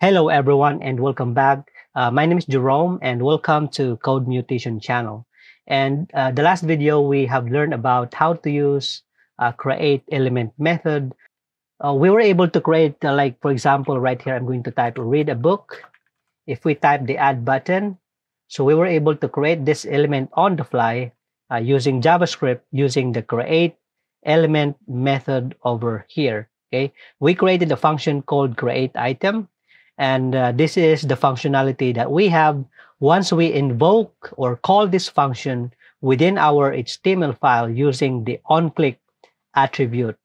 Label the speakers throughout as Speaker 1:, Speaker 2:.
Speaker 1: Hello, everyone, and welcome back. Uh, my name is Jerome, and welcome to Code Mutation channel. And uh, the last video, we have learned about how to use uh, create element method. Uh, we were able to create, uh, like, for example, right here, I'm going to type read a book. If we type the add button, so we were able to create this element on the fly using JavaScript, using the create element method over here. Okay, we created a function called create item and uh, this is the functionality that we have. Once we invoke or call this function within our HTML file using the onClick attribute,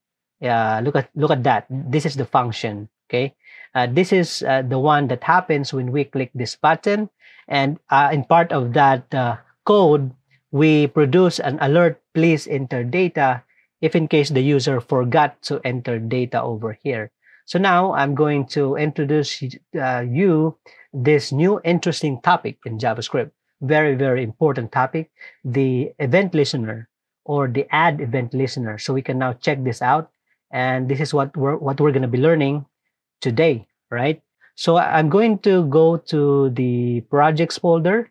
Speaker 1: uh, look at look at that. This is the function. Okay, uh, this is uh, the one that happens when we click this button, and uh, in part of that uh, code, we produce an alert. Please enter data. If in case the user forgot to enter data over here, so now I'm going to introduce uh, you this new interesting topic in JavaScript. Very, very important topic, the event listener or the add event listener. So we can now check this out. And this is what we're, what we're going to be learning today, right? So I'm going to go to the projects folder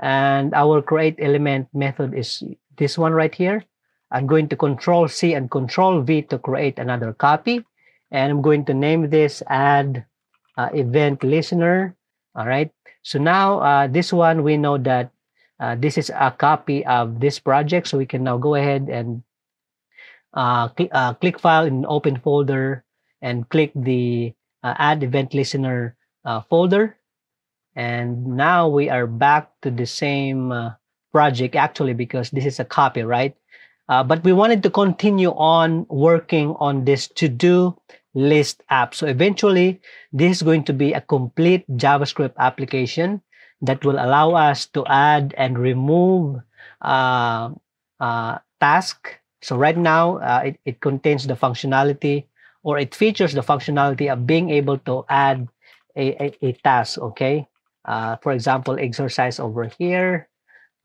Speaker 1: and our create element method is this one right here. I'm going to control C and control V to create another copy and I'm going to name this add uh, event listener. All right. So now uh, this one, we know that uh, this is a copy of this project. So we can now go ahead and uh, cl uh, click file in open folder and click the uh, add event listener folder. And now we are back to the same project actually because this is a copy, right? Uh, but we wanted to continue on working on this to do list app. So eventually, this is going to be a complete JavaScript application that will allow us to add and remove uh, uh, task. So right now, uh, it, it contains the functionality or it features the functionality of being able to add a, a, a task, okay? Uh, for example, exercise over here,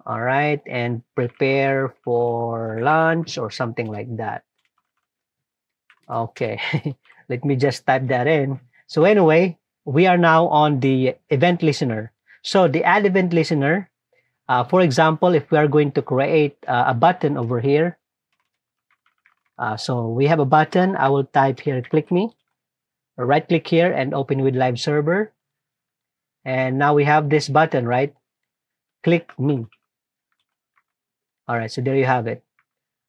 Speaker 1: all right, and prepare for lunch or something like that. Okay, let me just type that in. So anyway, we are now on the event listener. So the add event listener, uh, for example, if we are going to create uh, a button over here, uh, so we have a button, I will type here, click me, right click here and open with live server. And now we have this button, right? Click me. All right, so there you have it.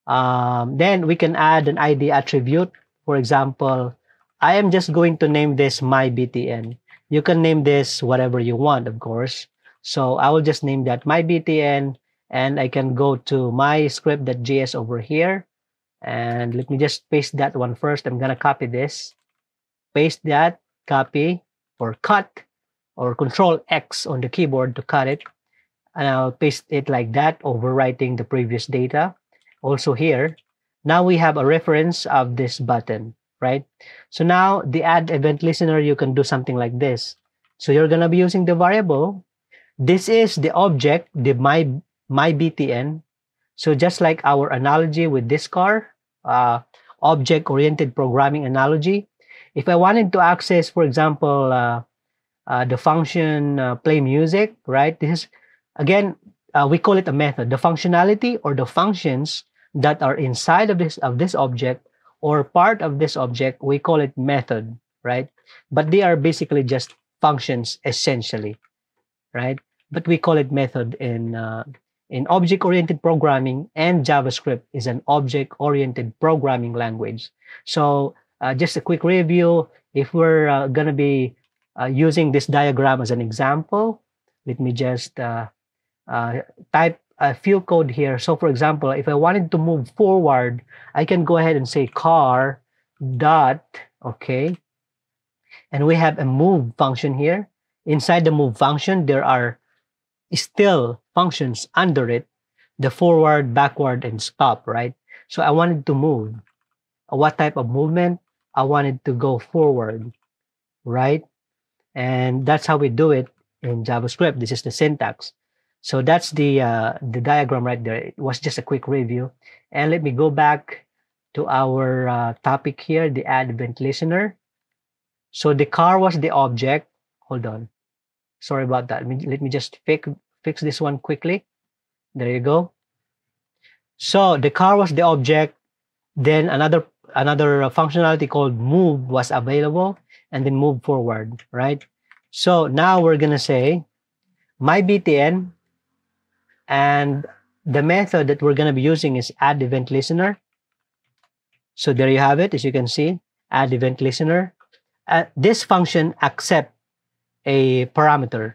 Speaker 1: Um, then we can add an ID attribute for example, I am just going to name this my BTN. You can name this whatever you want, of course. So I will just name that my BTN and I can go to my script.js over here. And let me just paste that one first. I'm going to copy this, paste that, copy or cut or control X on the keyboard to cut it. And I'll paste it like that, overwriting the previous data. Also here, now we have a reference of this button, right? So now the add event listener, you can do something like this. So you're going to be using the variable. This is the object, the my, my BTN. So just like our analogy with this car, uh, object-oriented programming analogy, if I wanted to access, for example, uh, uh, the function uh, play music, right? This is, again, uh, we call it a method. The functionality or the functions that are inside of this of this object or part of this object we call it method right but they are basically just functions essentially right but we call it method in uh, in object oriented programming and javascript is an object oriented programming language so uh, just a quick review if we're uh, going to be uh, using this diagram as an example let me just uh, uh, type a field code here. So for example, if I wanted to move forward, I can go ahead and say car dot, okay. And we have a move function here. Inside the move function, there are still functions under it, the forward, backward, and stop, right? So I wanted to move. Uh, what type of movement? I wanted to go forward, right? And that's how we do it in JavaScript. This is the syntax. So that's the uh, the diagram right there. It was just a quick review. And let me go back to our uh, topic here, the Advent listener. So the car was the object. Hold on. Sorry about that. Let me, let me just fix, fix this one quickly. There you go. So the car was the object. Then another another uh, functionality called move was available and then move forward, right? So now we're going to say my BTN and the method that we're going to be using is add event listener. So there you have it, as you can see, add event listener. Uh, this function accept a parameter.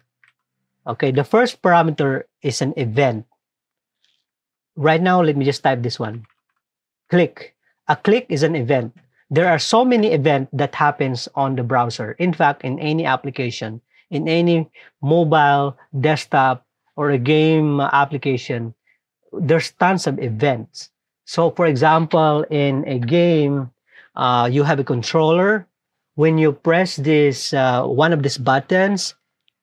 Speaker 1: Okay, the first parameter is an event. Right now, let me just type this one. Click. A click is an event. There are so many events that happens on the browser. In fact, in any application, in any mobile, desktop, or a game application, there's tons of events. So, for example, in a game, uh, you have a controller. When you press this uh, one of these buttons,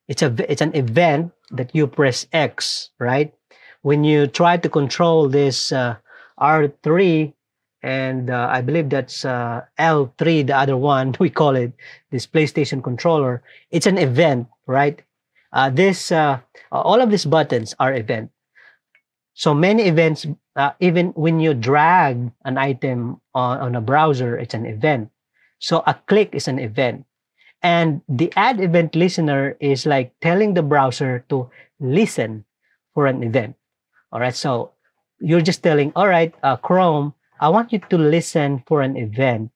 Speaker 1: it's a it's an event that you press X, right? When you try to control this uh, R3 and uh, I believe that's uh, L3, the other one we call it this PlayStation controller. It's an event, right? uh, this uh, all of these buttons are event. So many events, uh, even when you drag an item on, on a browser, it's an event. So a click is an event. And the ad event listener is like telling the browser to listen for an event. All right. So you're just telling, all right, uh, Chrome, I want you to listen for an event.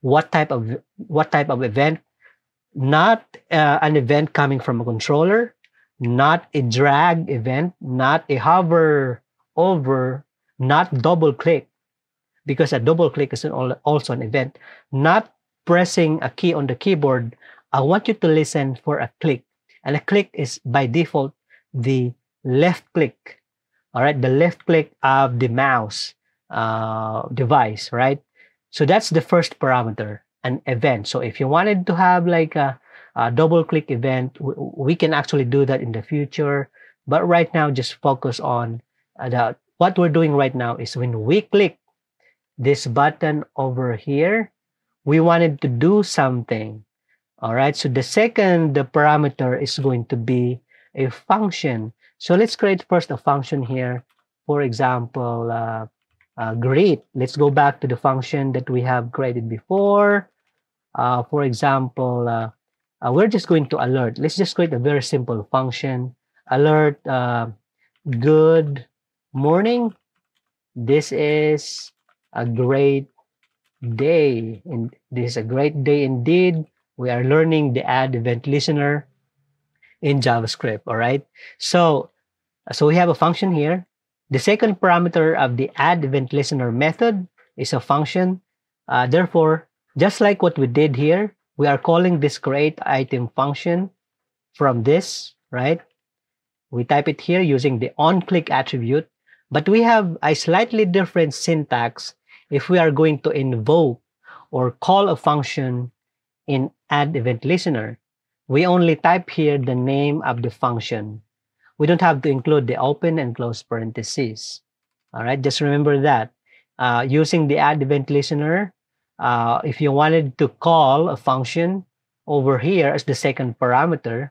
Speaker 1: What type of what type of event? not uh, an event coming from a controller, not a drag event, not a hover over, not double click, because a double click is an, also an event, not pressing a key on the keyboard. I want you to listen for a click. And a click is by default the left click, all right, the left click of the mouse uh, device, right? So that's the first parameter an event. So if you wanted to have like a, a double click event, we can actually do that in the future. But right now, just focus on uh, the, what we're doing right now is when we click this button over here, we wanted to do something. All right. So the second the parameter is going to be a function. So let's create first a function here. For example, uh, uh, great. Let's go back to the function that we have created before. Uh, for example, uh, uh we're just going to alert. Let's just create a very simple function. Alert uh, good morning. This is a great day. And this is a great day indeed. We are learning the add event listener in JavaScript. All right. So, so we have a function here the second parameter of the add event listener method is a function. Uh, therefore, just like what we did here, we are calling this create item function from this, right? We type it here using the onClick attribute, but we have a slightly different syntax if we are going to invoke or call a function in add event listener. We only type here the name of the function we don't have to include the open and close parentheses. All right, just remember that. Uh, using the advent listener, uh, if you wanted to call a function over here as the second parameter,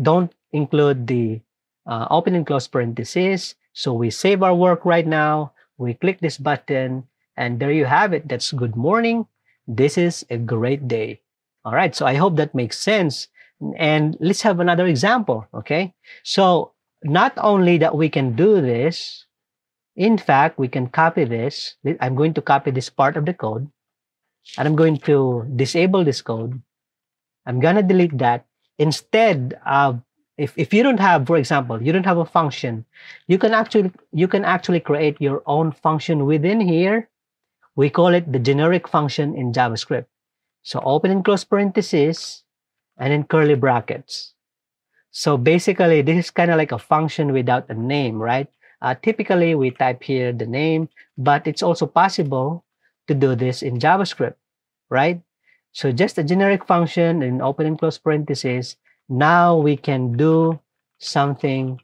Speaker 1: don't include the uh, open and close parentheses. So we save our work right now. We click this button and there you have it. That's good morning. This is a great day. All right. So I hope that makes sense. And let's have another example, okay? So not only that we can do this, in fact, we can copy this. I'm going to copy this part of the code and I'm going to disable this code. I'm gonna delete that. Instead of, if, if you don't have, for example, you don't have a function, you can actually, you can actually create your own function within here. We call it the generic function in JavaScript. So open and close parentheses, and then curly brackets. So basically, this is kind of like a function without a name, right? Uh, typically, we type here the name, but it's also possible to do this in JavaScript, right? So just a generic function in open and close parentheses. Now we can do something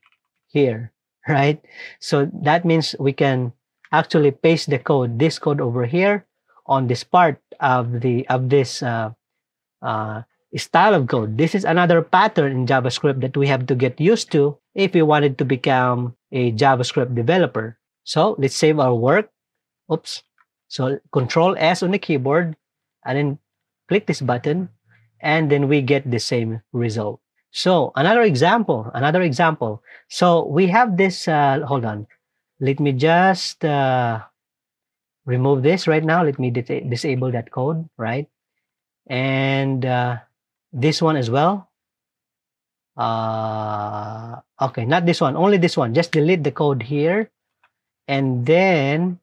Speaker 1: here, right? So that means we can actually paste the code, this code over here on this part of the of this uh, uh, style of code. This is another pattern in JavaScript that we have to get used to if we wanted to become a JavaScript developer. So let's save our work. Oops. So control S on the keyboard and then click this button and then we get the same result. So another example, another example. So we have this, uh, hold on. Let me just uh, remove this right now. Let me disable that code, right? And uh, this one as well. Uh, okay, not this one, only this one. Just delete the code here. And then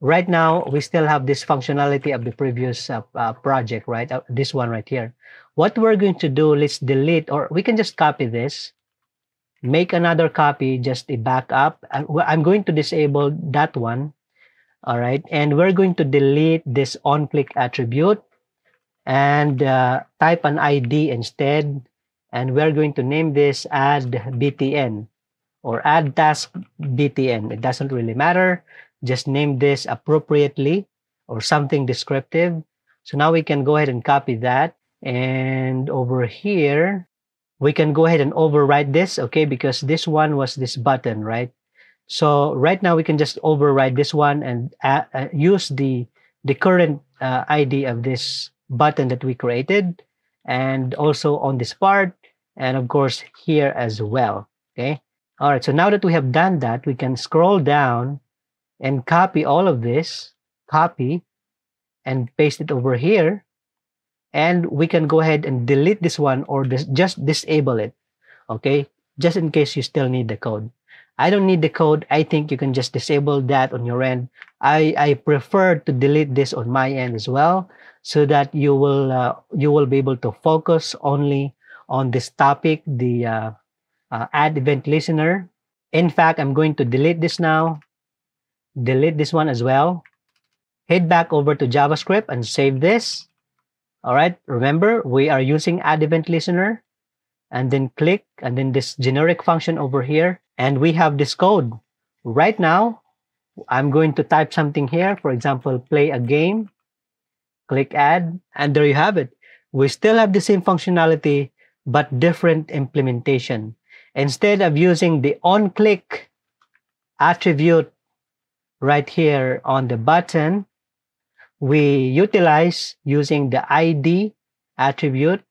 Speaker 1: right now, we still have this functionality of the previous uh, uh, project, right? Uh, this one right here. What we're going to do, let's delete, or we can just copy this, make another copy, just a backup. I'm going to disable that one. All right, and we're going to delete this on-click attribute and uh, type an ID instead. And we're going to name this add BTN or add task BTN. It doesn't really matter. Just name this appropriately or something descriptive. So now we can go ahead and copy that. And over here, we can go ahead and overwrite this, okay? Because this one was this button, right? So right now we can just overwrite this one and uh, uh use the the current uh, ID of this button that we created and also on this part and of course here as well okay all right so now that we have done that we can scroll down and copy all of this copy and paste it over here and we can go ahead and delete this one or dis just disable it okay just in case you still need the code I don't need the code. I think you can just disable that on your end. I, I prefer to delete this on my end as well so that you will uh, you will be able to focus only on this topic, the uh, uh, ad event listener. In fact, I'm going to delete this now, delete this one as well. Head back over to JavaScript and save this. All right, remember we are using ad event listener and then click and then this generic function over here and we have this code. Right now, I'm going to type something here. For example, play a game, click add, and there you have it. We still have the same functionality, but different implementation. Instead of using the onclick attribute right here on the button, we utilize using the ID attribute,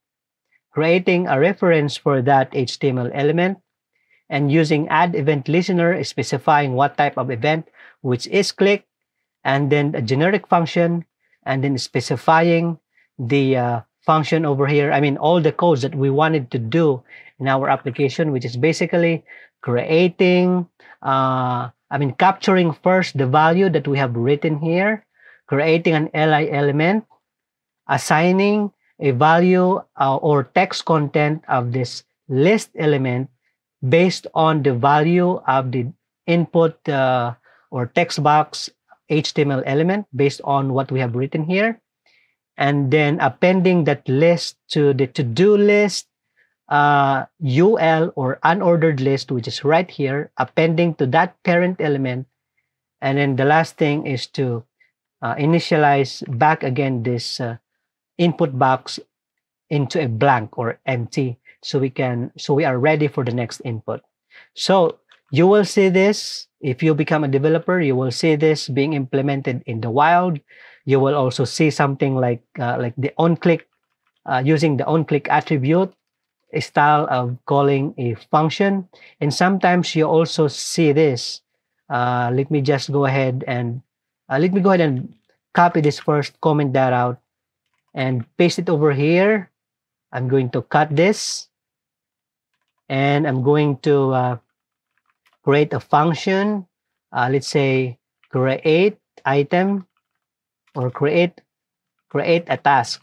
Speaker 1: creating a reference for that HTML element, and using add event listener specifying what type of event which is click and then a generic function and then specifying the uh, function over here i mean all the codes that we wanted to do in our application which is basically creating uh, i mean capturing first the value that we have written here creating an li element assigning a value uh, or text content of this list element based on the value of the input uh, or text box HTML element based on what we have written here. And then appending that list to the to-do list, uh, UL or unordered list, which is right here, appending to that parent element. And then the last thing is to uh, initialize back again this uh, input box into a blank or empty so we can so we are ready for the next input so you will see this if you become a developer you will see this being implemented in the wild you will also see something like uh, like the on click uh, using the on click attribute a style of calling a function and sometimes you also see this uh, let me just go ahead and uh, let me go ahead and copy this first comment that out and paste it over here i'm going to cut this and I'm going to uh, create a function. Uh, let's say create item or create create a task.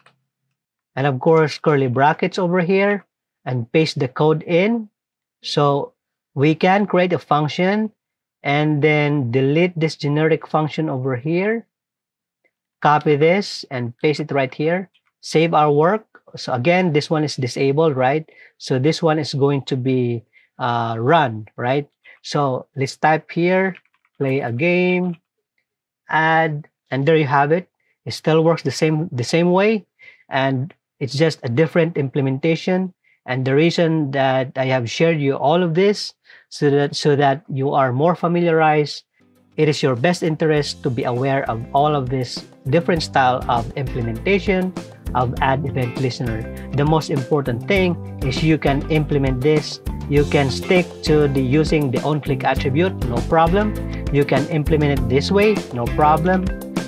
Speaker 1: And of course, curly brackets over here and paste the code in. So we can create a function and then delete this generic function over here. Copy this and paste it right here save our work. So again, this one is disabled, right? So this one is going to be uh, run, right? So let's type here, play a game, add, and there you have it. It still works the same the same way, and it's just a different implementation. And the reason that I have shared you all of this so that so that you are more familiarized. It is your best interest to be aware of all of this different style of implementation of ad event listener. The most important thing is you can implement this. You can stick to the using the on-click attribute, no problem. You can implement it this way, no problem.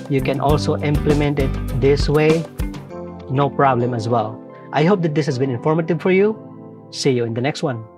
Speaker 1: You can also implement it this way, no problem as well. I hope that this has been informative for you. See you in the next one.